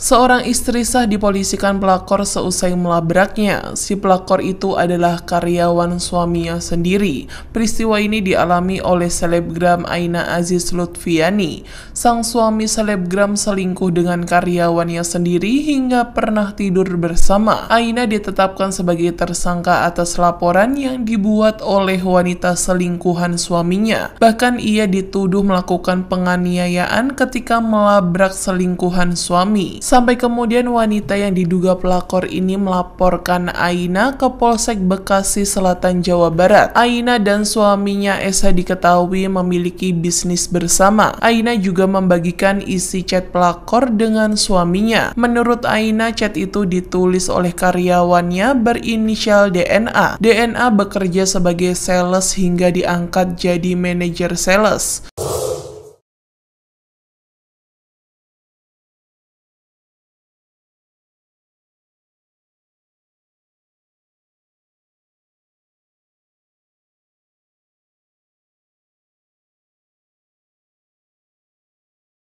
Seorang istri sah dipolisikan pelakor seusai melabraknya. Si pelakor itu adalah karyawan suaminya sendiri. Peristiwa ini dialami oleh selebgram Aina Aziz Lutfiani. Sang suami selebgram selingkuh dengan karyawannya sendiri hingga pernah tidur bersama. Aina ditetapkan sebagai tersangka atas laporan yang dibuat oleh wanita selingkuhan suaminya. Bahkan ia dituduh melakukan penganiayaan ketika melabrak selingkuhan suami. Sampai kemudian wanita yang diduga pelakor ini melaporkan Aina ke Polsek Bekasi Selatan Jawa Barat. Aina dan suaminya Esa diketahui memiliki bisnis bersama. Aina juga membagikan isi chat pelakor dengan suaminya. Menurut Aina, chat itu ditulis oleh karyawannya berinisial DNA. DNA bekerja sebagai sales hingga diangkat jadi manajer sales.